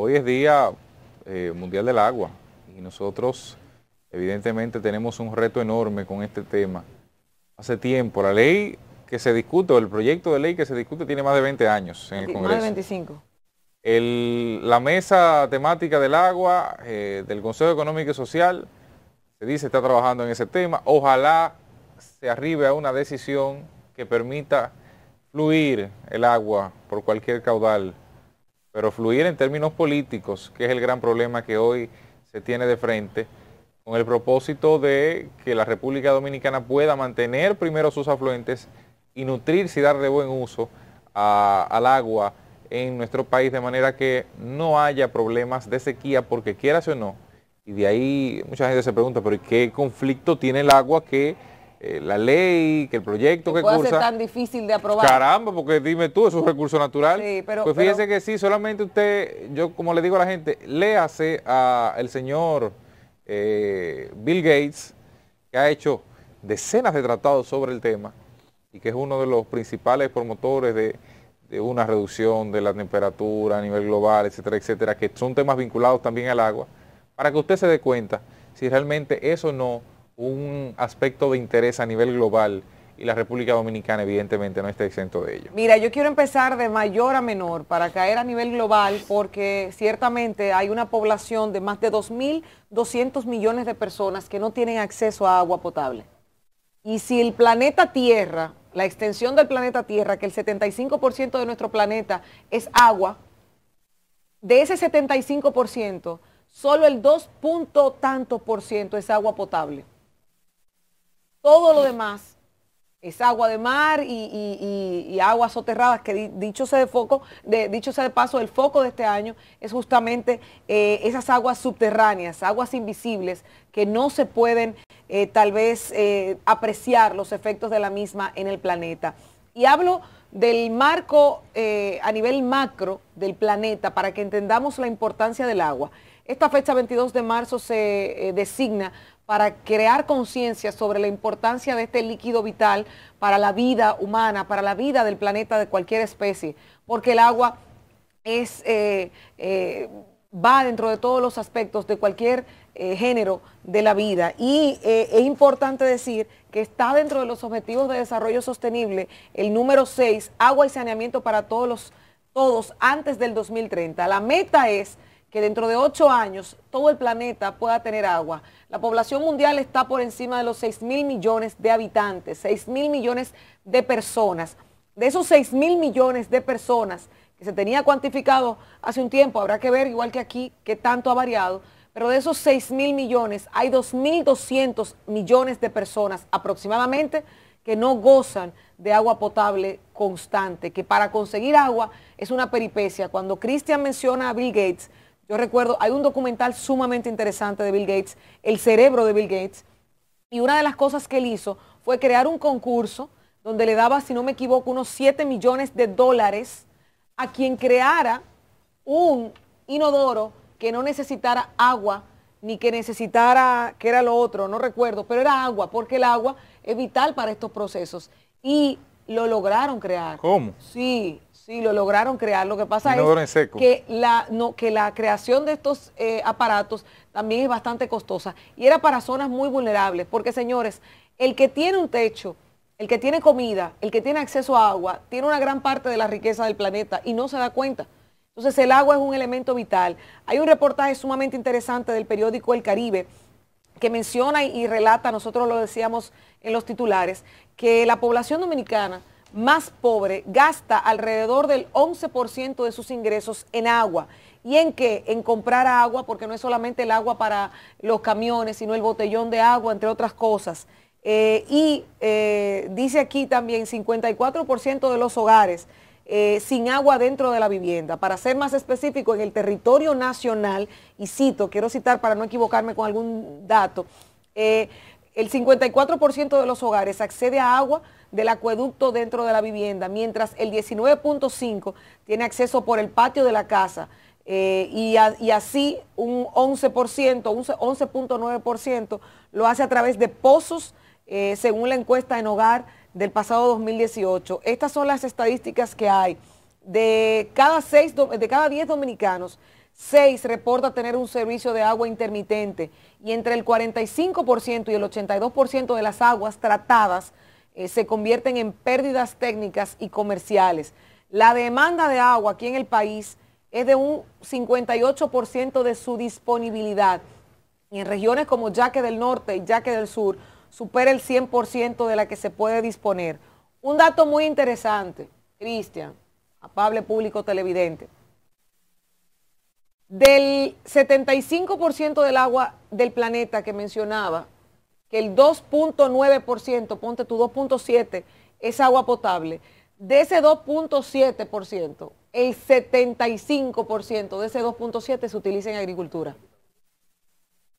Hoy es Día eh, Mundial del Agua y nosotros evidentemente tenemos un reto enorme con este tema. Hace tiempo, la ley que se discute, el proyecto de ley que se discute tiene más de 20 años en el Congreso. Más de 25. la mesa temática del agua eh, del Consejo Económico y Social se dice está trabajando en ese tema. Ojalá se arribe a una decisión que permita fluir el agua por cualquier caudal pero fluir en términos políticos, que es el gran problema que hoy se tiene de frente, con el propósito de que la República Dominicana pueda mantener primero sus afluentes y nutrirse y darle buen uso al agua en nuestro país, de manera que no haya problemas de sequía, porque quieras o no. Y de ahí mucha gente se pregunta, pero qué conflicto tiene el agua que eh, la ley, que el proyecto que, que puede tan difícil de aprobar. Caramba, porque dime tú, es un recurso natural. pero, pues fíjese que sí, solamente usted, yo como le digo a la gente, léase al señor eh, Bill Gates, que ha hecho decenas de tratados sobre el tema y que es uno de los principales promotores de, de una reducción de la temperatura a nivel global, etcétera, etcétera, que son temas vinculados también al agua, para que usted se dé cuenta si realmente eso no un aspecto de interés a nivel global y la República Dominicana evidentemente no está exento de ello. Mira, yo quiero empezar de mayor a menor para caer a nivel global porque ciertamente hay una población de más de 2.200 millones de personas que no tienen acceso a agua potable. Y si el planeta Tierra, la extensión del planeta Tierra, que el 75% de nuestro planeta es agua, de ese 75%, solo el 2. tanto por ciento es agua potable. Todo lo demás es agua de mar y, aguas soterradas, que dicho, sea de dicho paso, el foco de este año es justamente eh, esas aguas subterráneas, aguas invisibles, que no se pueden eh, tal vez eh, apreciar los efectos de la misma en el planeta. Y hablo del marco a nivel macro del planeta para que entendamos la importancia del agua. Esta fecha 22 de marzo se designa para crear conciencia sobre la importancia de este líquido vital para la vida humana, para la vida del planeta de cualquier especie, porque el agua es, eh, eh, va dentro de todos los aspectos de cualquier eh, género de la vida. Y es importante decir que está dentro de los Objetivos de Desarrollo Sostenible el número 6, agua y saneamiento para todos, los, todos antes del 2030. La meta es que dentro de ocho años todo el planeta pueda tener agua. La población mundial está por encima de los 6 mil millones de habitantes, 6 mil millones de personas. De esos 6 mil millones de personas que se tenía cuantificado hace un tiempo, habrá que ver, igual que aquí, que tanto ha variado, pero de esos 6 mil millones hay 2.200 millones de personas aproximadamente que no gozan de agua potable constante, que para conseguir agua es una peripecia. Cuando Christian menciona a Bill Gates, yo recuerdo, hay un documental sumamente interesante de Bill Gates, El cerebro de Bill Gates, y una de las cosas que él hizo fue crear un concurso donde le daba, si no me equivoco, unos 7 millones de dólares a quien creara un inodoro que no necesitara agua ni que necesitara, que era lo otro, no recuerdo, pero era agua, porque el agua es vital para estos procesos. Y lo lograron crear. ¿Cómo? Sí, Sí, lo lograron crear. Lo que pasa es que la, que la creación de estos eh, aparatos también es bastante costosa. Y era para zonas muy vulnerables, porque señores, el que tiene un techo, el que tiene comida, el que tiene acceso a agua, tiene una gran parte de la riqueza del planeta y no se da cuenta. Entonces el agua es un elemento vital. Hay un reportaje sumamente interesante del periódico El Caribe que menciona y relata, nosotros lo decíamos en los titulares, que la población dominicana más pobre gasta alrededor del 11% de sus ingresos en agua. ¿Y en qué? En comprar agua, porque no es solamente el agua para los camiones, sino el botellón de agua, entre otras cosas. Eh, y eh, dice aquí también 54% de los hogares eh, sin agua dentro de la vivienda. Para ser más específico, en el territorio nacional, y cito, quiero citar para no equivocarme con algún dato, el 54% de los hogares accede a agua del acueducto dentro de la vivienda, mientras el 19.5% tiene acceso por el patio de la casa. Eh, y, así un 11%, un 11.9% lo hace a través de pozos, eh, según la encuesta en hogar del pasado 2018. Estas son las estadísticas que hay. De cada, de cada 10 dominicanos, Seis reporta tener un servicio de agua intermitente y entre el 45% y el 82% de las aguas tratadas eh, se convierten en pérdidas técnicas y comerciales. La demanda de agua aquí en el país es de un 58% de su disponibilidad y en regiones como Yaque del Norte y Yaque del Sur supera el 100% de la que se puede disponer. Un dato muy interesante, Cristian, apable público televidente. Del 75% del agua del planeta que mencionaba, que el 2.9%, ponte tu 2.7%, es agua potable. De ese 2.7%, el 75% de ese 2.7% se utiliza en agricultura.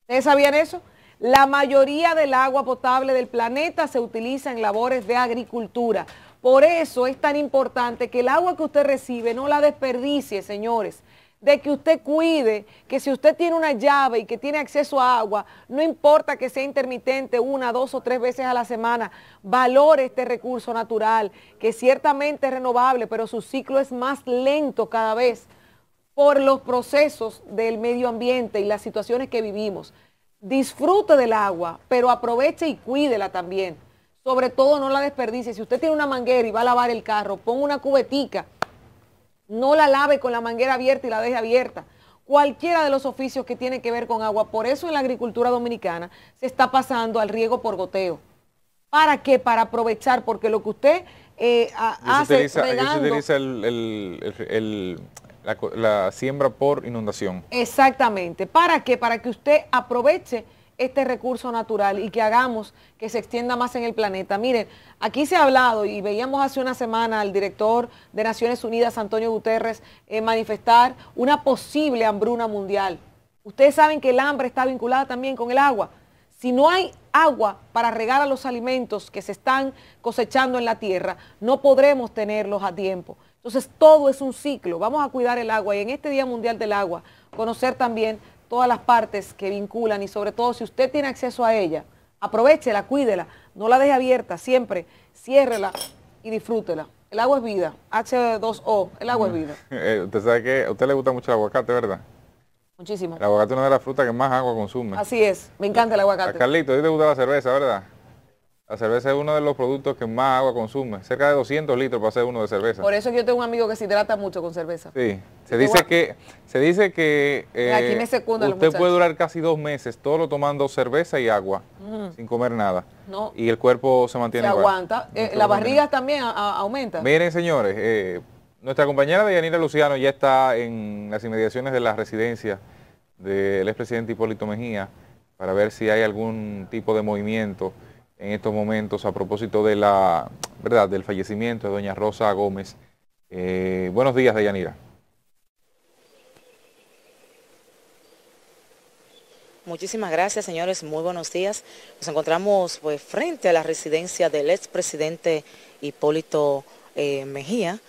¿Ustedes sabían eso? La mayoría del agua potable del planeta se utiliza en labores de agricultura. Por eso es tan importante que el agua que usted recibe no la desperdicie, señores de que usted cuide, que si usted tiene una llave y que tiene acceso a agua, no importa que sea intermitente una, dos o tres veces a la semana, valore este recurso natural, que ciertamente es renovable, pero su ciclo es más lento cada vez por los procesos del medio ambiente y las situaciones que vivimos. Disfrute del agua, pero aproveche y cuídela también. Sobre todo no la desperdicie. Si usted tiene una manguera y va a lavar el carro, ponga una cubetica no la lave con la manguera abierta y la deje abierta. Cualquiera de los oficios que tiene que ver con agua. Por eso en la agricultura dominicana se está pasando al riego por goteo. ¿Para qué? Para aprovechar, porque lo que usted eh, hace es se utiliza la, la siembra por inundación. Exactamente. ¿Para qué? Para que usted aproveche este recurso natural y que hagamos que se extienda más en el planeta. Miren, aquí se ha hablado y veíamos hace una semana al director de Naciones Unidas, Antonio Guterres, eh, manifestar una posible hambruna mundial. Ustedes saben que el hambre está vinculada también con el agua. Si no hay agua para regar a los alimentos que se están cosechando en la tierra, no podremos tenerlos a tiempo. Entonces todo es un ciclo. Vamos a cuidar el agua y en este Día Mundial del Agua conocer también todas las partes que vinculan y sobre todo si usted tiene acceso a ella, aprovechela, cuídela, no la deje abierta siempre, ciérrela y disfrútela. El agua es vida, H2O, el agua es vida. Eh, usted sabe que a usted le gusta mucho el aguacate, ¿verdad? Muchísimo. El aguacate es una de las frutas que más agua consume. Así es, me encanta el aguacate. Carlito, a ti te gusta la cerveza, ¿verdad? La cerveza es uno de los productos que más agua consume, cerca de 200 litros para hacer uno de cerveza. Por eso yo tengo un amigo que se hidrata mucho con cerveza. Sí, se dice que, se dice que eh, usted puede durar casi dos meses todo tomando cerveza y agua, mm. sin comer nada. Y el cuerpo se mantiene se aguanta. Eh, la las también aumenta. Miren, señores, eh, nuestra compañera Yanira Luciano ya está en las inmediaciones de la residencia del expresidente Hipólito Mejía para ver si hay algún tipo de movimiento en estos momentos a propósito de la, ¿verdad? del fallecimiento de doña Rosa Gómez. Eh, buenos días, Dayanira. Muchísimas gracias, señores. Muy buenos días. Nos encontramos pues, frente a la residencia del expresidente Hipólito eh, Mejía.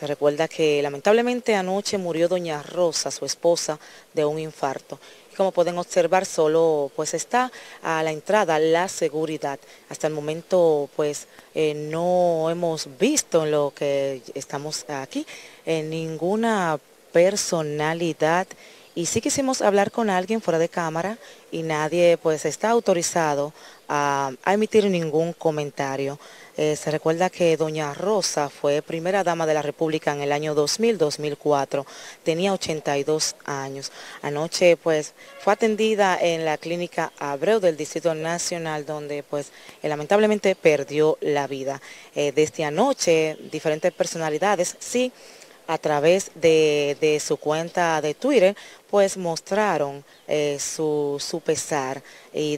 Se recuerda que lamentablemente anoche murió doña Rosa, su esposa, de un infarto y como pueden observar solo pues está a la entrada la seguridad. Hasta el momento pues eh, no hemos visto en lo que estamos aquí ninguna personalidad y sí quisimos hablar con alguien fuera de cámara y nadie pues está autorizado a emitir ningún comentario. Eh, se recuerda que doña Rosa fue primera dama de la República en el año 2000-2004. Tenía 82 años. Anoche pues fue atendida en la clínica Abreu del Distrito Nacional donde pues eh, lamentablemente perdió la vida. desde eh, este anoche diferentes personalidades sí a través de, de, su cuenta de Twitter, pues mostraron su, su, pesar y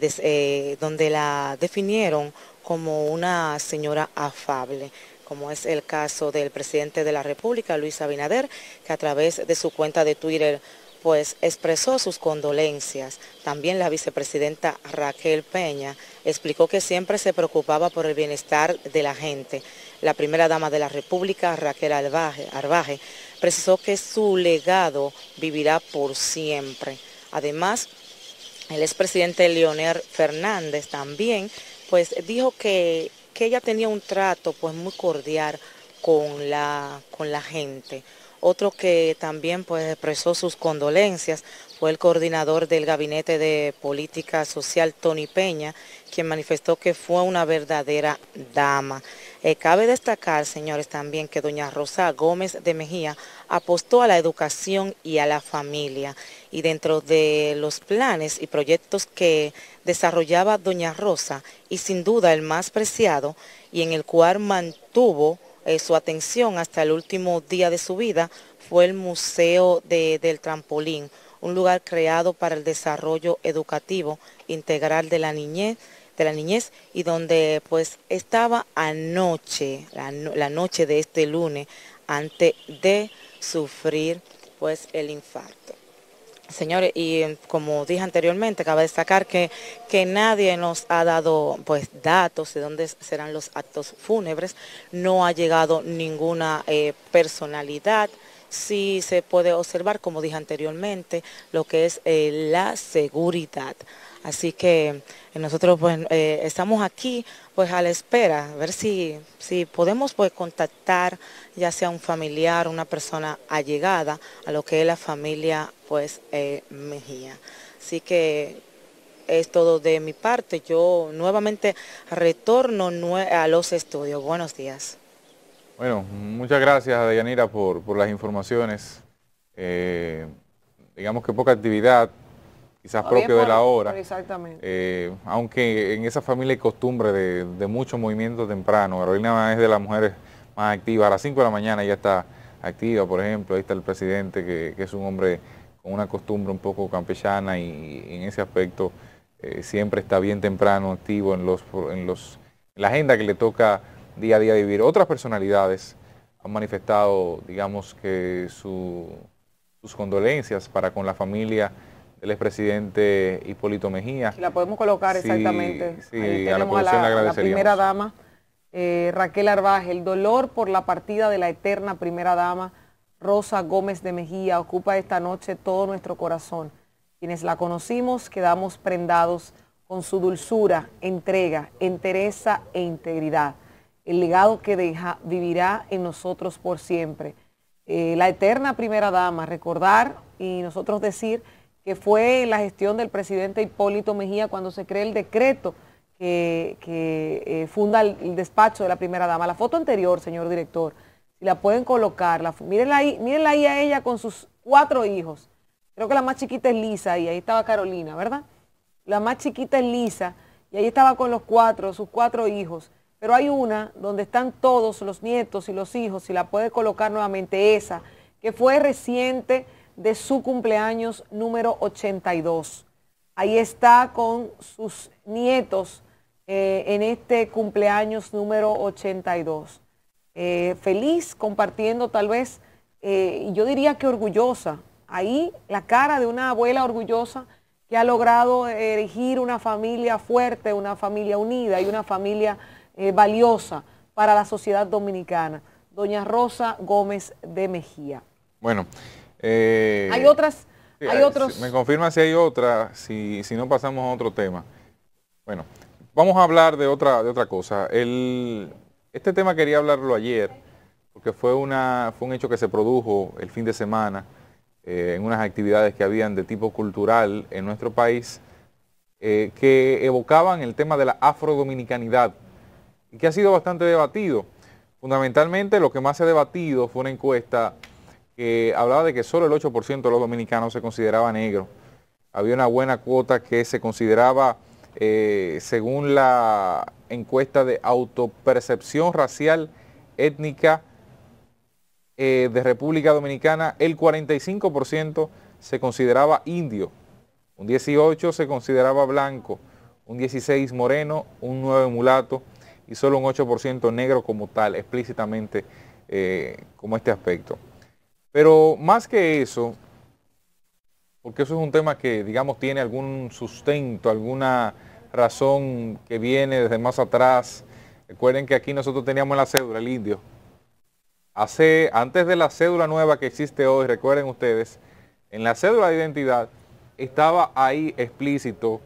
donde la definieron como una señora afable como es el caso del presidente de la República, Luis Abinader, que a través de su cuenta de Twitter pues expresó sus condolencias. También la vicepresidenta Raquel Peña explicó que siempre se preocupaba por el bienestar de la gente. La primera dama de la República, Raquel Arbaje, precisó que su legado vivirá por siempre. Además, el expresidente Leonel Fernández también pues dijo que, ella tenía un trato pues muy cordial con la, con la gente. Otro que también pues expresó sus condolencias fue el coordinador del Gabinete de Política Social, Tony Peña, quien manifestó que fue una verdadera dama. Eh, cabe destacar, señores, también que doña Rosa Gómez de Mejía apostó a la educación y a la familia. Y dentro de los planes y proyectos que desarrollaba doña Rosa, y sin duda el más preciado, y en el cual mantuvo eh, su atención hasta el último día de su vida, fue el Museo del Trampolín, un lugar creado para el desarrollo educativo integral de la niñez de la niñez y donde pues estaba anoche, la, noche de este lunes, antes de sufrir pues el infarto. Señores, y eh, como dije anteriormente, acaba de destacar que, que nadie nos ha dado pues datos de dónde serán los actos fúnebres, no ha llegado ninguna eh, personalidad sí se puede observar, como dije anteriormente, lo que es eh, la seguridad. Así que eh, nosotros pues, eh, estamos aquí pues a la espera, a ver si, si podemos pues, contactar ya sea un familiar, una persona allegada a lo que es la familia pues Mejía. Así que es todo de mi parte. Yo nuevamente retorno a los estudios. Buenos días. Bueno, muchas gracias a Deyanira por, por las informaciones. Eh, digamos que poca actividad, quizás propio de la hora. Exactamente. Eh, aunque en esa familia hay costumbre de, de mucho movimiento temprano. Carolina es de las mujeres más activas. A las 5 de la mañana ya está activa, por ejemplo. Ahí está el presidente, que, es un hombre con una costumbre un poco campechana y, en ese aspecto eh, siempre está bien temprano, activo en, los, en, los, en la agenda que le toca día a día vivir. Otras personalidades han manifestado, digamos, que sus condolencias para con la familia del expresidente Hipólito Mejía. la podemos colocar exactamente. a, la a la, primera dama, eh, Raquel Arbaje. El dolor por la partida de la eterna primera dama, Rosa Gómez de Mejía, ocupa esta noche todo nuestro corazón. Quienes la conocimos quedamos prendados con su dulzura, entrega, entereza e integridad el legado que deja vivirá en nosotros por siempre. Eh, la eterna primera dama, recordar y nosotros decir que fue la gestión del presidente Hipólito Mejía cuando se crea el decreto que, eh, funda el, despacho de la primera dama. La foto anterior, señor director, si la pueden colocar, la, mírenla ahí a ella con sus cuatro hijos. Creo que la más chiquita es Lisa y ahí estaba Carolina, ¿verdad? La más chiquita es Lisa y ahí estaba con los cuatro, sus cuatro hijos pero hay una donde están todos los nietos y los hijos, si la puede colocar nuevamente esa, que fue reciente de su cumpleaños número 82. Ahí está con sus nietos eh, en este cumpleaños número 82. Eh, feliz compartiendo tal vez, y eh, yo diría que orgullosa. Ahí la cara de una abuela orgullosa que ha logrado erigir una familia fuerte, una familia unida y una familia eh, valiosa para la sociedad dominicana, doña Rosa Gómez de Mejía. Bueno, eh, hay otras, hay eh, otros. Me confirma si hay otra, si, no pasamos a otro tema. Bueno, vamos a hablar de otra, de otra cosa. este tema quería hablarlo ayer, porque fue, una, fue un hecho que se produjo el fin de semana en unas actividades que habían de tipo cultural en nuestro país, que evocaban el tema de la afrodominicanidad que ha sido bastante debatido. Fundamentalmente lo que más se ha debatido fue una encuesta que hablaba de que solo el 8% de los dominicanos se consideraba negro. Había una buena cuota que se consideraba, eh, según la encuesta de autopercepción racial étnica eh, de República Dominicana, el 45% se consideraba indio, un 18% se consideraba blanco, un 16% moreno, un 9% mulato, y solo un 8% negro como tal, explícitamente eh, como este aspecto. Pero más que eso, porque eso es un tema que, digamos, tiene algún sustento, alguna razón que viene desde más atrás. Recuerden que aquí nosotros teníamos la cédula, el indio. Hace, antes de la cédula nueva que existe hoy, recuerden ustedes, en la cédula de identidad estaba ahí explícito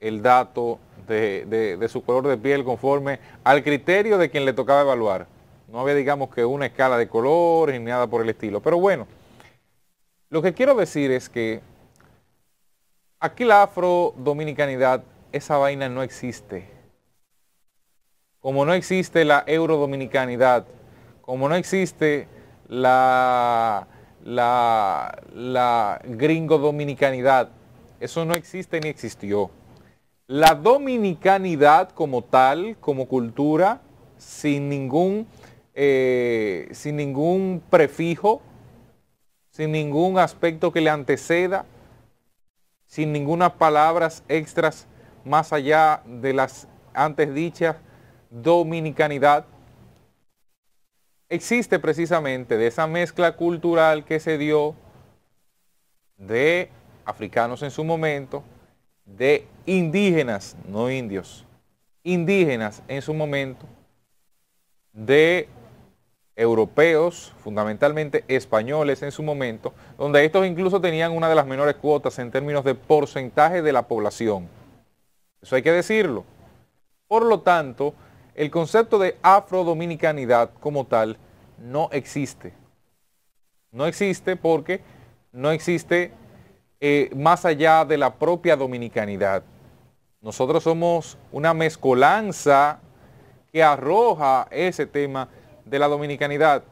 el dato de, su color de piel conforme al criterio de quien le tocaba evaluar. No había, digamos, que una escala de colores ni nada por el estilo. Pero bueno, lo que quiero decir es que aquí la afro-dominicanidad, esa vaina no existe. Como no existe la eurodominicanidad, como no existe la, la, la gringo-dominicanidad, eso no existe ni existió la dominicanidad como tal, como cultura, sin ningún, eh, sin ningún prefijo, sin ningún aspecto que le anteceda, sin ninguna palabras extras más allá de las antes dichas, dominicanidad, existe precisamente de esa mezcla cultural que se dio de africanos en su momento, de indígenas, no indios, indígenas en su momento, de europeos, fundamentalmente españoles en su momento, donde estos incluso tenían una de las menores cuotas en términos de porcentaje de la población. Eso hay que decirlo. Por lo tanto, el concepto de afrodominicanidad como tal no existe. No existe porque no existe eh, más allá de la propia dominicanidad. Nosotros somos una mezcolanza que arroja ese tema de la dominicanidad,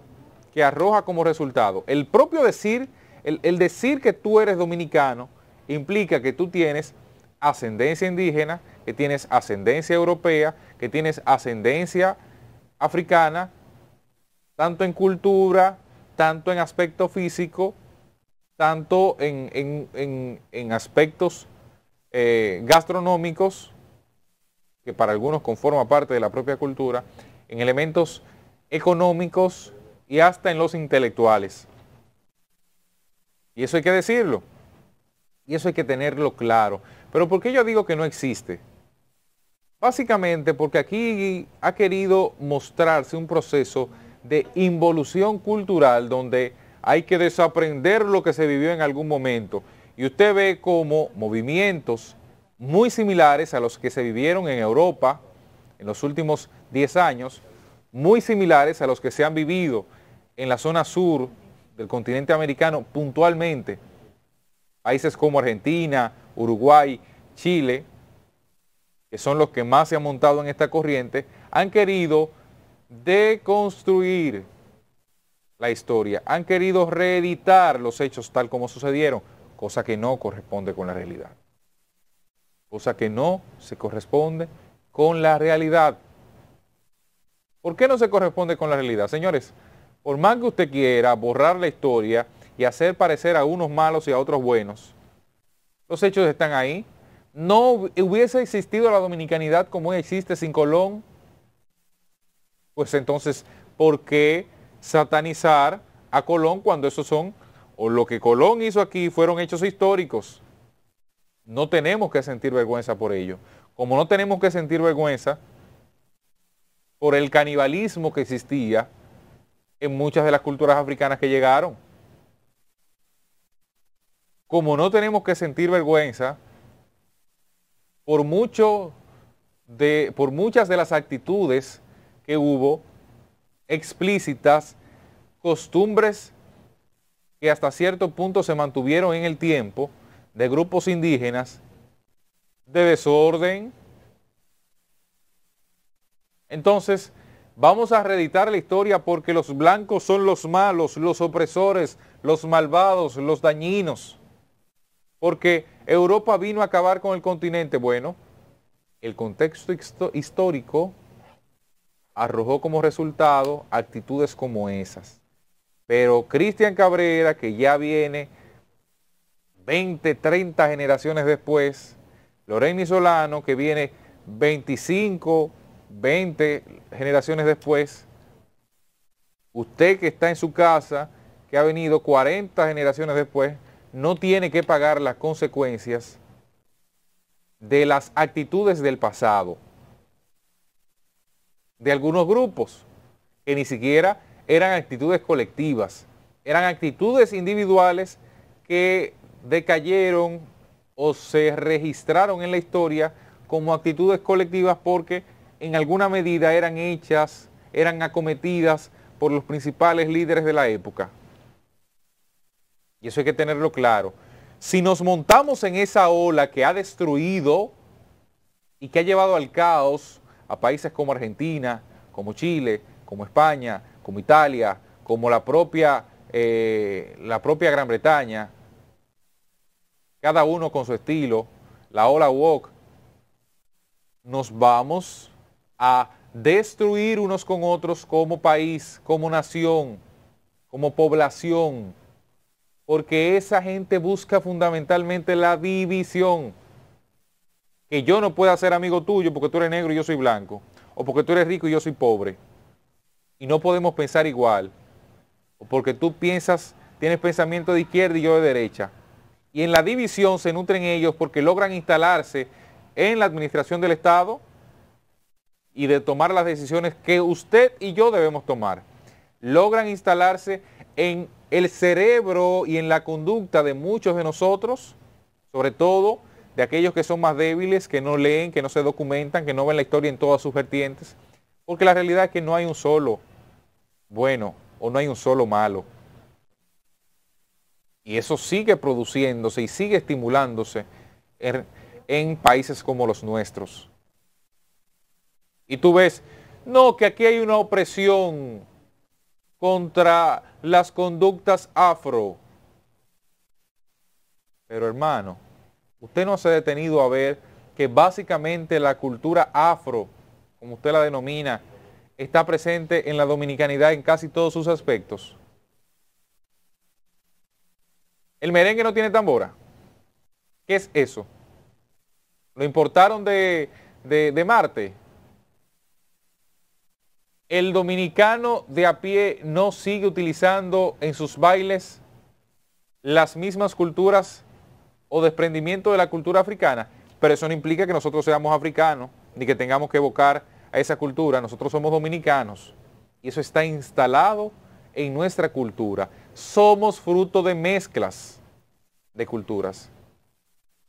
que arroja como resultado el propio decir, el, el decir que tú eres dominicano implica que tú tienes ascendencia indígena, que tienes ascendencia europea, que tienes ascendencia africana, tanto en cultura, tanto en aspecto físico, tanto en, aspectos eh, gastronómicos, que para algunos conforma parte de la propia cultura, en elementos económicos y hasta en los intelectuales. Y eso hay que decirlo. Y eso hay que tenerlo claro. Pero ¿por qué yo digo que no existe? Básicamente porque aquí ha querido mostrarse un proceso de involución cultural donde hay que desaprender lo que se vivió en algún momento. Y usted ve como movimientos muy similares a los que se vivieron en Europa en los últimos 10 años, muy similares a los que se han vivido en la zona sur del continente americano puntualmente. Países como Argentina, Uruguay, Chile, que son los que más se han montado en esta corriente, han querido deconstruir la historia. Han querido reeditar los hechos tal como sucedieron, cosa que no corresponde con la realidad. Cosa que no se corresponde con la realidad. ¿Por qué no se corresponde con la realidad? Señores, por más que usted quiera borrar la historia y hacer parecer a unos malos y a otros buenos, los hechos están ahí. No hubiese existido la dominicanidad como existe sin Colón. Pues entonces, ¿por qué satanizar a Colón cuando esos son, o lo que Colón hizo aquí fueron hechos históricos. No tenemos que sentir vergüenza por ello. Como no tenemos que sentir vergüenza por el canibalismo que existía en muchas de las culturas africanas que llegaron. Como no tenemos que sentir vergüenza por, mucho de, por muchas de las actitudes que hubo explícitas, costumbres que hasta cierto punto se mantuvieron en el tiempo de grupos indígenas, de desorden. Entonces, vamos a reeditar la historia porque los blancos son los malos, los opresores, los malvados, los dañinos. Porque Europa vino a acabar con el continente. Bueno, el contexto histórico arrojó como resultado actitudes como esas. Pero Cristian Cabrera, que ya viene 20, 30 generaciones después, Loreni Solano, que viene 25, 20 generaciones después, usted que está en su casa, que ha venido 40 generaciones después, no tiene que pagar las consecuencias de las actitudes del pasado de algunos grupos, que ni siquiera eran actitudes colectivas, eran actitudes individuales que decayeron o se registraron en la historia como actitudes colectivas porque en alguna medida eran hechas, eran acometidas por los principales líderes de la época. Y eso hay que tenerlo claro. Si nos montamos en esa ola que ha destruido y que ha llevado al caos a países como Argentina, como Chile, como España, como Italia, como la propia, eh, la propia Gran Bretaña, cada uno con su estilo, la Ola Walk, nos vamos a destruir unos con otros como país, como nación, como población, porque esa gente busca fundamentalmente la división que yo no pueda ser amigo tuyo porque tú eres negro y yo soy blanco, o porque tú eres rico y yo soy pobre. Y no podemos pensar igual, o porque tú piensas, tienes pensamiento de izquierda y yo de derecha. Y en la división se nutren ellos porque logran instalarse en la administración del Estado y de tomar las decisiones que usted y yo debemos tomar. Logran instalarse en el cerebro y en la conducta de muchos de nosotros, sobre todo de aquellos que son más débiles, que no leen, que no se documentan, que no ven la historia en todas sus vertientes, porque la realidad es que no hay un solo bueno o no hay un solo malo. Y eso sigue produciéndose y sigue estimulándose en, países como los nuestros. Y tú ves, no, que aquí hay una opresión contra las conductas afro. Pero hermano, usted no se ha detenido a ver que básicamente la cultura afro, como usted la denomina, está presente en la dominicanidad en casi todos sus aspectos. El merengue no tiene tambora. ¿Qué es eso? ¿Lo importaron de, de Marte? ¿El dominicano de a pie no sigue utilizando en sus bailes las mismas culturas o desprendimiento de la cultura africana, pero eso no implica que nosotros seamos africanos, ni que tengamos que evocar a esa cultura. Nosotros somos dominicanos y eso está instalado en nuestra cultura. Somos fruto de mezclas de culturas.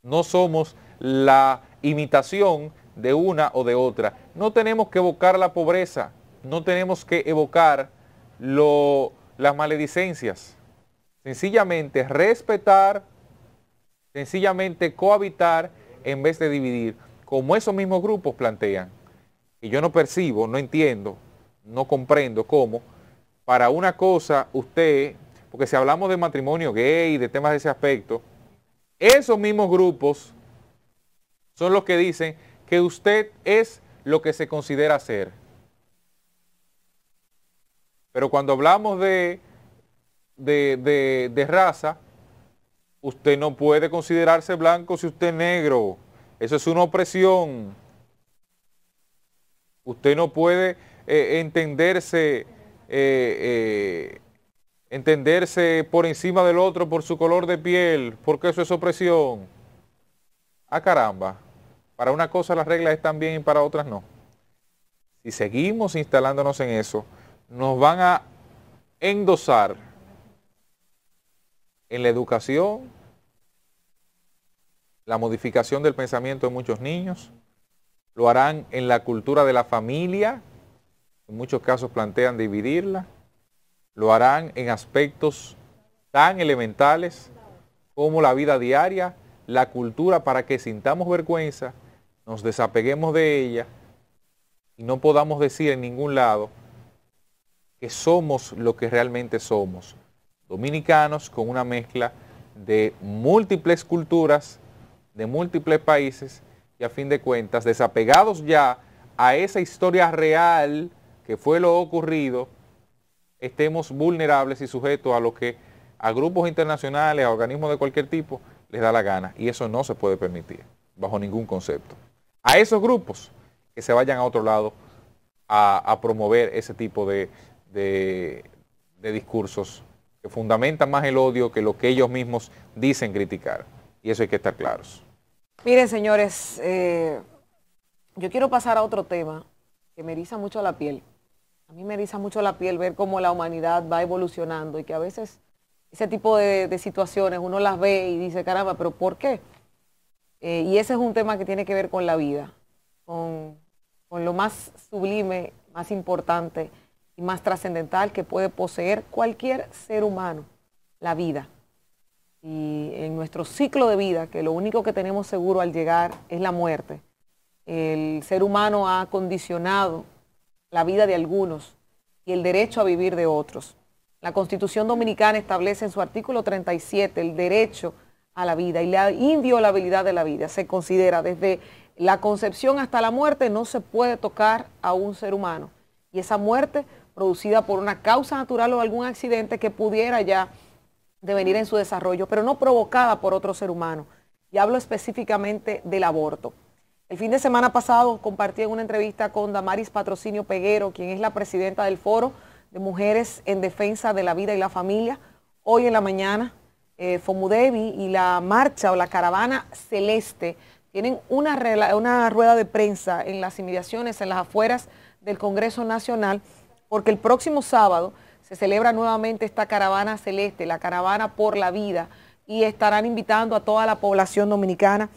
No somos la imitación de una o de otra. No tenemos que evocar la pobreza, no tenemos que evocar las maledicencias. Sencillamente respetar sencillamente cohabitar en vez de dividir, como esos mismos grupos plantean. Y yo no percibo, no entiendo, no comprendo cómo para una cosa usted, porque si hablamos de matrimonio gay, de temas de ese aspecto, esos mismos grupos son los que dicen que usted es lo que se considera ser. Pero cuando hablamos de, de, de, de raza, Usted no puede considerarse blanco si usted es negro. Eso es una opresión. Usted no puede eh, entenderse, eh, eh, entenderse por encima del otro por su color de piel, porque eso es opresión. ¡A ah, caramba. Para una cosa las reglas están bien y para otras no. Si seguimos instalándonos en eso, nos van a endosar en la educación, la modificación del pensamiento de muchos niños, lo harán en la cultura de la familia, en muchos casos plantean dividirla, lo harán en aspectos tan elementales como la vida diaria, la cultura para que sintamos vergüenza, nos desapeguemos de ella y no podamos decir en ningún lado que somos lo que realmente somos, dominicanos con una mezcla de múltiples culturas, de múltiples países y a fin de cuentas, desapegados ya a esa historia real que fue lo ocurrido, estemos vulnerables y sujetos a lo que a grupos internacionales, a organismos de cualquier tipo, les da la gana. Y eso no se puede permitir, bajo ningún concepto. A esos grupos que se vayan a otro lado a, promover ese tipo de, de discursos que fundamentan más el odio que lo que ellos mismos dicen criticar. Y eso hay que estar claros. Miren, señores, eh, yo quiero pasar a otro tema que me eriza mucho la piel. A mí me eriza mucho la piel ver cómo la humanidad va evolucionando y que a veces ese tipo de, situaciones uno las ve y dice, caramba, pero ¿por qué? Eh, y ese es un tema que tiene que ver con la vida, con, con lo más sublime, más importante y más trascendental que puede poseer cualquier ser humano, la vida y en nuestro ciclo de vida, que lo único que tenemos seguro al llegar es la muerte, el ser humano ha condicionado la vida de algunos y el derecho a vivir de otros. La Constitución Dominicana establece en su artículo 37 el derecho a la vida y la inviolabilidad de la vida. Se considera desde la concepción hasta la muerte no se puede tocar a un ser humano. Y esa muerte producida por una causa natural o algún accidente que pudiera ya de venir en su desarrollo, pero no provocada por otro ser humano. Y hablo específicamente del aborto. El fin de semana pasado compartí en una entrevista con Damaris Patrocinio Peguero, quien es la presidenta del Foro de Mujeres en Defensa de la Vida y la Familia. Hoy en la mañana, eh, Fomudevi y la marcha o la caravana celeste tienen una, una rueda de prensa en las inmediaciones, en las afueras del Congreso Nacional, porque el próximo sábado se celebra nuevamente esta caravana celeste, la caravana por la vida, y estarán invitando a toda la población dominicana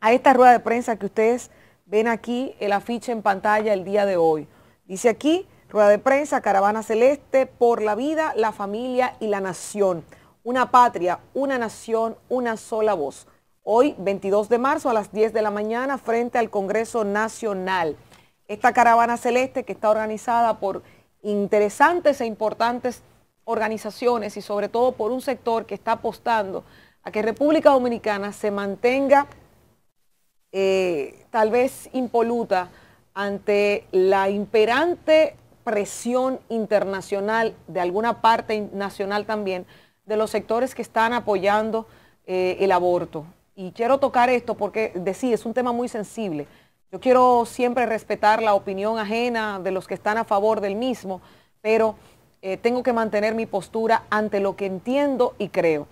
a esta rueda de prensa que ustedes ven aquí, el afiche en pantalla el día de hoy. Dice aquí, rueda de prensa, caravana celeste, por la vida, la familia y la nación. Una patria, una nación, una sola voz. Hoy, 22 de marzo, a las 10 de la mañana, frente al Congreso Nacional. Esta caravana celeste que está organizada por interesantes e importantes organizaciones y sobre todo por un sector que está apostando a que República Dominicana se mantenga eh, tal vez impoluta ante la imperante presión internacional, de alguna parte nacional también, de los sectores que están apoyando eh, el aborto. Y quiero tocar esto porque, decía, es un tema muy sensible. Yo quiero siempre respetar la opinión ajena de los que están a favor del mismo, pero eh, tengo que mantener mi postura ante lo que entiendo y creo.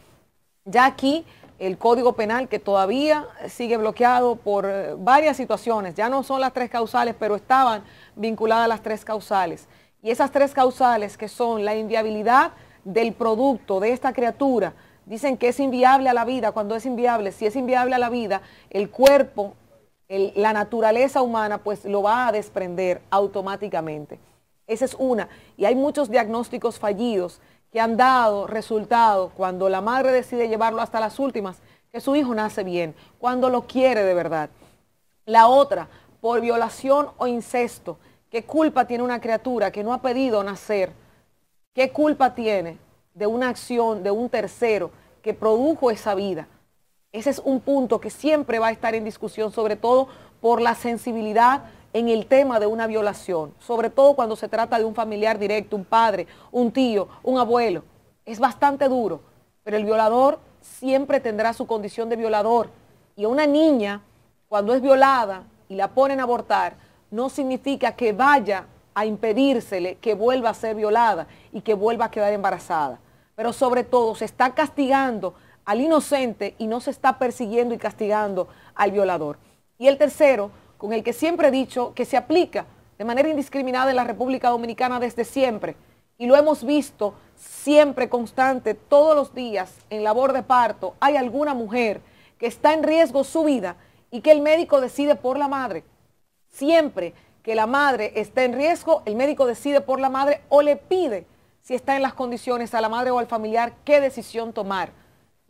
Ya aquí el Código Penal, que todavía sigue bloqueado por eh, varias situaciones, ya no son las tres causales, pero estaban vinculadas las tres causales. Y esas tres causales que son la inviabilidad del producto de esta criatura, dicen que es inviable a la vida, cuando es inviable, si es inviable a la vida, el cuerpo la naturaleza humana pues lo va a desprender automáticamente. Esa es una. Y hay muchos diagnósticos fallidos que han dado resultado cuando la madre decide llevarlo hasta las últimas, que su hijo nace bien, cuando lo quiere de verdad. La otra, por violación o incesto. ¿Qué culpa tiene una criatura que no ha pedido nacer? ¿Qué culpa tiene de una acción de un tercero que produjo esa vida? Ese es un punto que siempre va a estar en discusión, sobre todo por la sensibilidad en el tema de una violación, sobre todo cuando se trata de un familiar directo, un padre, un tío, un abuelo. Es bastante duro, pero el violador siempre tendrá su condición de violador. Y a una niña, cuando es violada y la ponen a abortar, no significa que vaya a impedírsele que vuelva a ser violada y que vuelva a quedar embarazada. Pero sobre todo se está castigando al inocente y no se está persiguiendo y castigando al violador. Y el tercero, con el que siempre he dicho que se aplica de manera indiscriminada en la República Dominicana desde siempre, y lo hemos visto siempre constante, todos los días en labor de parto, hay alguna mujer que está en riesgo su vida y que el médico decide por la madre. Siempre que la madre está en riesgo, el médico decide por la madre o le pide si está en las condiciones a la madre o al familiar qué decisión tomar.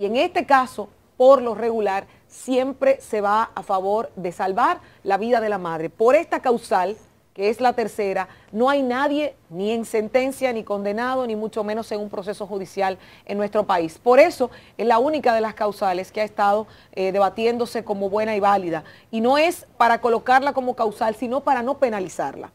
Y en este caso, por lo regular, siempre se va a favor de salvar la vida de la madre. Por esta causal, que es la tercera, no hay nadie ni en sentencia, ni condenado, ni mucho menos en un proceso judicial en nuestro país. Por eso es la única de las causales que ha estado eh, debatiéndose como buena y válida. Y no es para colocarla como causal, sino para no penalizarla.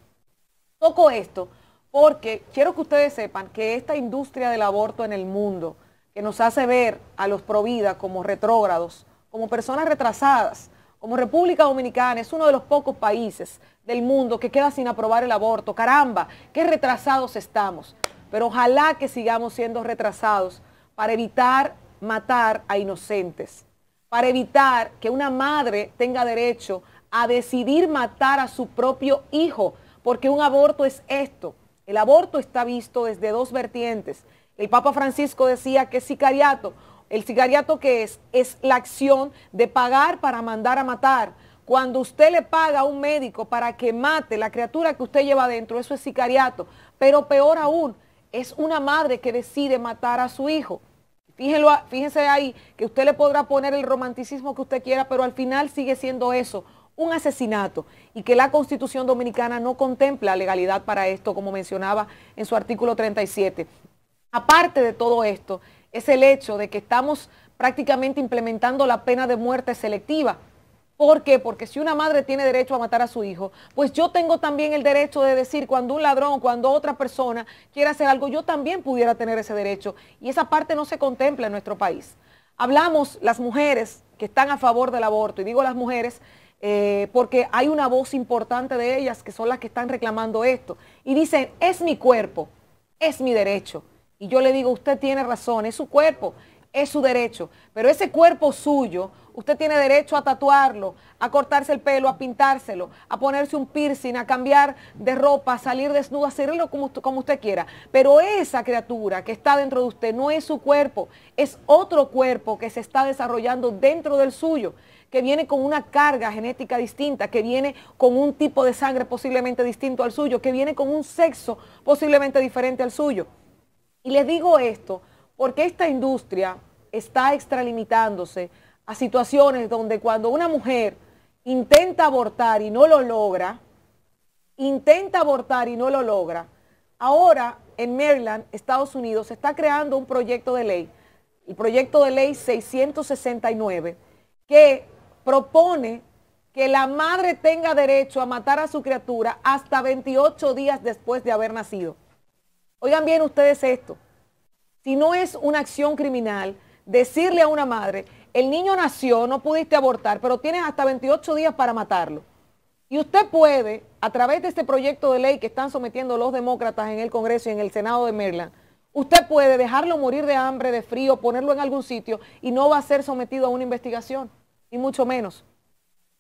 Toco esto porque quiero que ustedes sepan que esta industria del aborto en el mundo, que nos hace ver a los Provida como retrógrados, como personas retrasadas, como República Dominicana es uno de los pocos países del mundo que queda sin aprobar el aborto. Caramba, qué retrasados estamos. Pero ojalá que sigamos siendo retrasados para evitar matar a inocentes, para evitar que una madre tenga derecho a decidir matar a su propio hijo, porque un aborto es esto. El aborto está visto desde dos vertientes, el Papa Francisco decía que sicariato, el sicariato que es, es la acción de pagar para mandar a matar. Cuando usted le paga a un médico para que mate la criatura que usted lleva adentro, eso es sicariato. Pero peor aún, es una madre que decide matar a su hijo. fíjense ahí que usted le podrá poner el romanticismo que usted quiera, pero al final sigue siendo eso, un asesinato, y que la Constitución Dominicana no contempla legalidad para esto, como mencionaba en su artículo 37. Aparte de todo esto, es el hecho de que estamos prácticamente implementando la pena de muerte selectiva. ¿Por qué? Porque si una madre tiene derecho a matar a su hijo, pues yo tengo también el derecho de decir cuando un ladrón, cuando otra persona quiera hacer algo, yo también pudiera tener ese derecho. Y esa parte no se contempla en nuestro país. Hablamos las mujeres que están a favor del aborto, y digo las mujeres eh, porque hay una voz importante de ellas que son las que están reclamando esto. Y dicen, es mi cuerpo, es mi derecho. Y yo le digo, usted tiene razón, es su cuerpo, es su derecho. Pero ese cuerpo suyo, usted tiene derecho a tatuarlo, a cortarse el pelo, a pintárselo, a ponerse un piercing, a cambiar de ropa, a salir desnudo, a hacerlo como, como usted quiera. Pero esa criatura que está dentro de usted no es su cuerpo, es otro cuerpo que se está desarrollando dentro del suyo que viene con una carga genética distinta, que viene con un tipo de sangre posiblemente distinto al suyo, que viene con un sexo posiblemente diferente al suyo. Y les digo esto, porque esta industria está extralimitándose a situaciones donde cuando una mujer intenta abortar y no lo logra, intenta abortar y no lo logra, ahora en Maryland, Estados Unidos, se está creando un proyecto de ley, el proyecto de ley 669, que propone que la madre tenga derecho a matar a su criatura hasta 28 días después de haber nacido. Oigan bien ustedes esto. Si no es una acción criminal, decirle a una madre, el niño nació, no pudiste abortar, pero tienes hasta 28 días para matarlo. Y usted puede, a través de este proyecto de ley que están sometiendo los demócratas en el Congreso y en el Senado de Maryland, usted puede dejarlo morir de hambre, de frío, ponerlo en algún sitio y no va a ser sometido a una investigación, ni mucho menos.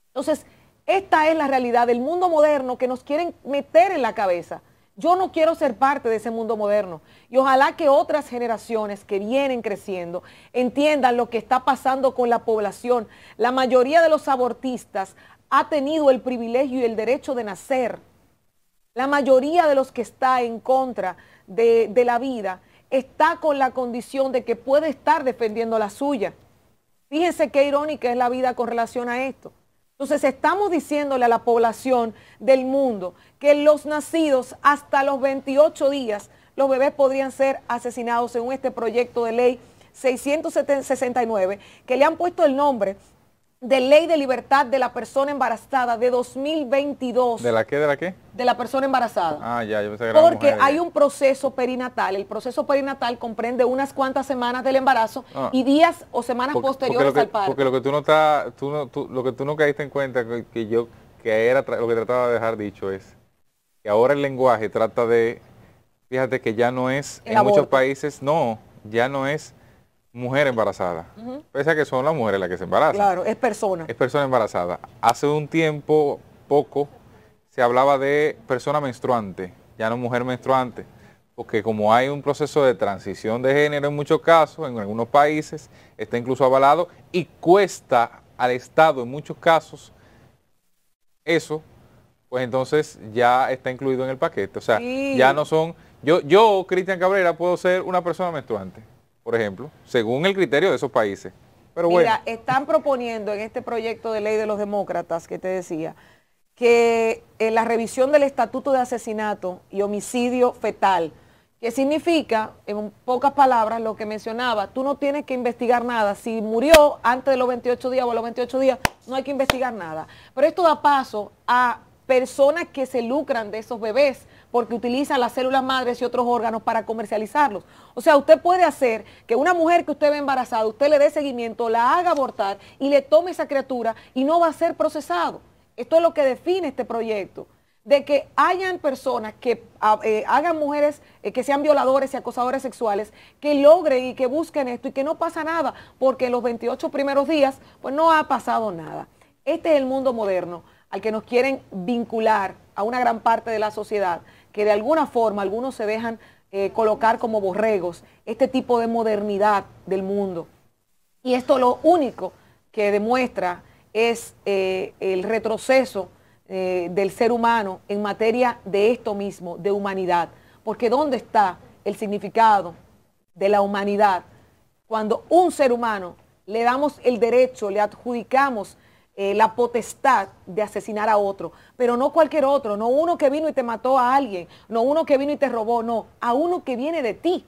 Entonces, esta es la realidad del mundo moderno que nos quieren meter en la cabeza. Yo no quiero ser parte de ese mundo moderno y ojalá que otras generaciones que vienen creciendo entiendan lo que está pasando con la población. La mayoría de los abortistas ha tenido el privilegio y el derecho de nacer. La mayoría de los que está en contra de, la vida está con la condición de que puede estar defendiendo la suya. Fíjense qué irónica es la vida con relación a esto. Entonces estamos diciéndole a la población del mundo que los nacidos hasta los 28 días, los bebés podrían ser asesinados según este proyecto de ley 669, que le han puesto el nombre de ley de libertad de la persona embarazada de 2022. ¿De la qué? ¿De la qué? De la persona embarazada. Ah, ya, yo Porque hay un proceso perinatal. El proceso perinatal comprende unas cuantas semanas del embarazo ah. y días o semanas posteriores al parto. Porque lo que tú no, está, tú no tú, lo que tú no caíste en cuenta que, yo que era lo que trataba de dejar dicho es que ahora el lenguaje trata de, fíjate que ya no es, en muchos países, no, ya no es mujer embarazada, pese a que son las mujeres las que se embarazan. Claro, es persona. Es persona embarazada. Hace un tiempo, poco, se hablaba de persona menstruante, ya no mujer menstruante, porque como hay un proceso de transición de género en muchos casos, en algunos países, está incluso avalado y cuesta al Estado en muchos casos eso, pues entonces ya está incluido en el paquete. O sea, ya no son... Yo, yo Cristian Cabrera, puedo ser una persona menstruante por ejemplo, según el criterio de esos países. Mira, están proponiendo en este proyecto de ley de los demócratas que te decía que en la revisión del estatuto de asesinato y homicidio fetal, que significa, en pocas palabras, lo que mencionaba, tú no tienes que investigar nada. Si murió antes de los 28 días o los 28 días, no hay que investigar nada. Pero esto da paso a personas que se lucran de esos bebés porque utilizan las células madres y otros órganos para comercializarlos. O sea, usted puede hacer que una mujer que usted ve embarazada, usted le dé seguimiento, la haga abortar y le tome esa criatura y no va a ser procesado. Esto es lo que define este proyecto de que hayan personas que ah, eh, hagan mujeres eh, que sean violadores y acosadores sexuales, que logren y que busquen esto y que no pasa nada, porque en los 28 primeros días pues no ha pasado nada. Este es el mundo moderno al que nos quieren vincular a una gran parte de la sociedad que de alguna forma algunos se dejan eh, colocar como borregos, este tipo de modernidad del mundo. Y esto lo único que demuestra es eh, el retroceso eh, del ser humano en materia de esto mismo, de humanidad. Porque ¿dónde está el significado de la humanidad cuando un ser humano le damos el derecho, le adjudicamos eh, la potestad de asesinar a otro, pero no cualquier otro, no uno que vino y te mató a alguien, no uno que vino y te robó, no, a uno que viene de ti,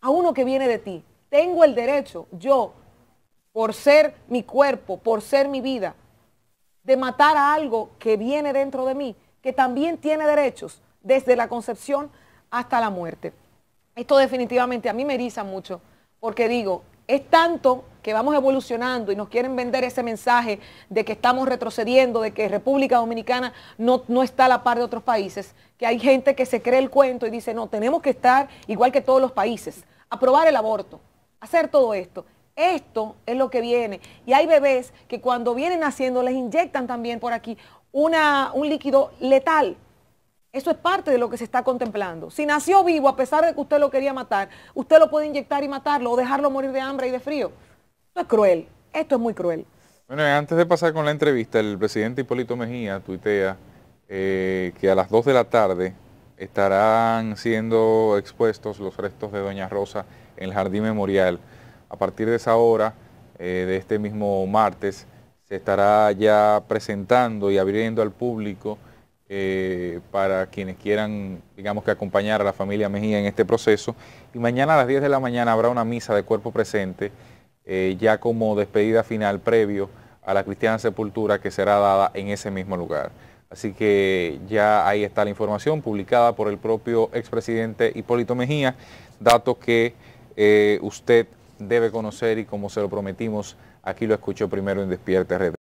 a uno que viene de ti. Tengo el derecho, yo, por ser mi cuerpo, por ser mi vida, de matar a algo que viene dentro de mí, que también tiene derechos, desde la concepción hasta la muerte. Esto definitivamente a mí me eriza mucho, porque digo, es tanto que vamos evolucionando y nos quieren vender ese mensaje de que estamos retrocediendo, de que República Dominicana no, está a la par de otros países, que hay gente que se cree el cuento y dice, no, tenemos que estar igual que todos los países, aprobar el aborto, hacer todo esto. Esto es lo que viene. Y hay bebés que cuando vienen naciendo les inyectan también por aquí un líquido letal. Eso es parte de lo que se está contemplando. Si nació vivo, a pesar de que usted lo quería matar, usted lo puede inyectar y matarlo o dejarlo morir de hambre y de frío. Esto es cruel, esto es muy cruel. Bueno, antes de pasar con la entrevista, el presidente Hipólito Mejía tuitea eh, que a las 2 de la tarde estarán siendo expuestos los restos de Doña Rosa en el Jardín Memorial. A partir de esa hora, eh, de este mismo martes, se estará ya presentando y abriendo al público eh, para quienes quieran, digamos que acompañar a la familia Mejía en este proceso. Y mañana a las 10 de la mañana habrá una misa de cuerpo presente eh, ya como despedida final previo a la cristiana sepultura que será dada en ese mismo lugar. Así que ya ahí está la información publicada por el propio expresidente Hipólito Mejía, dato que eh, usted debe conocer y como se lo prometimos, aquí lo escuchó primero en Despierta Red.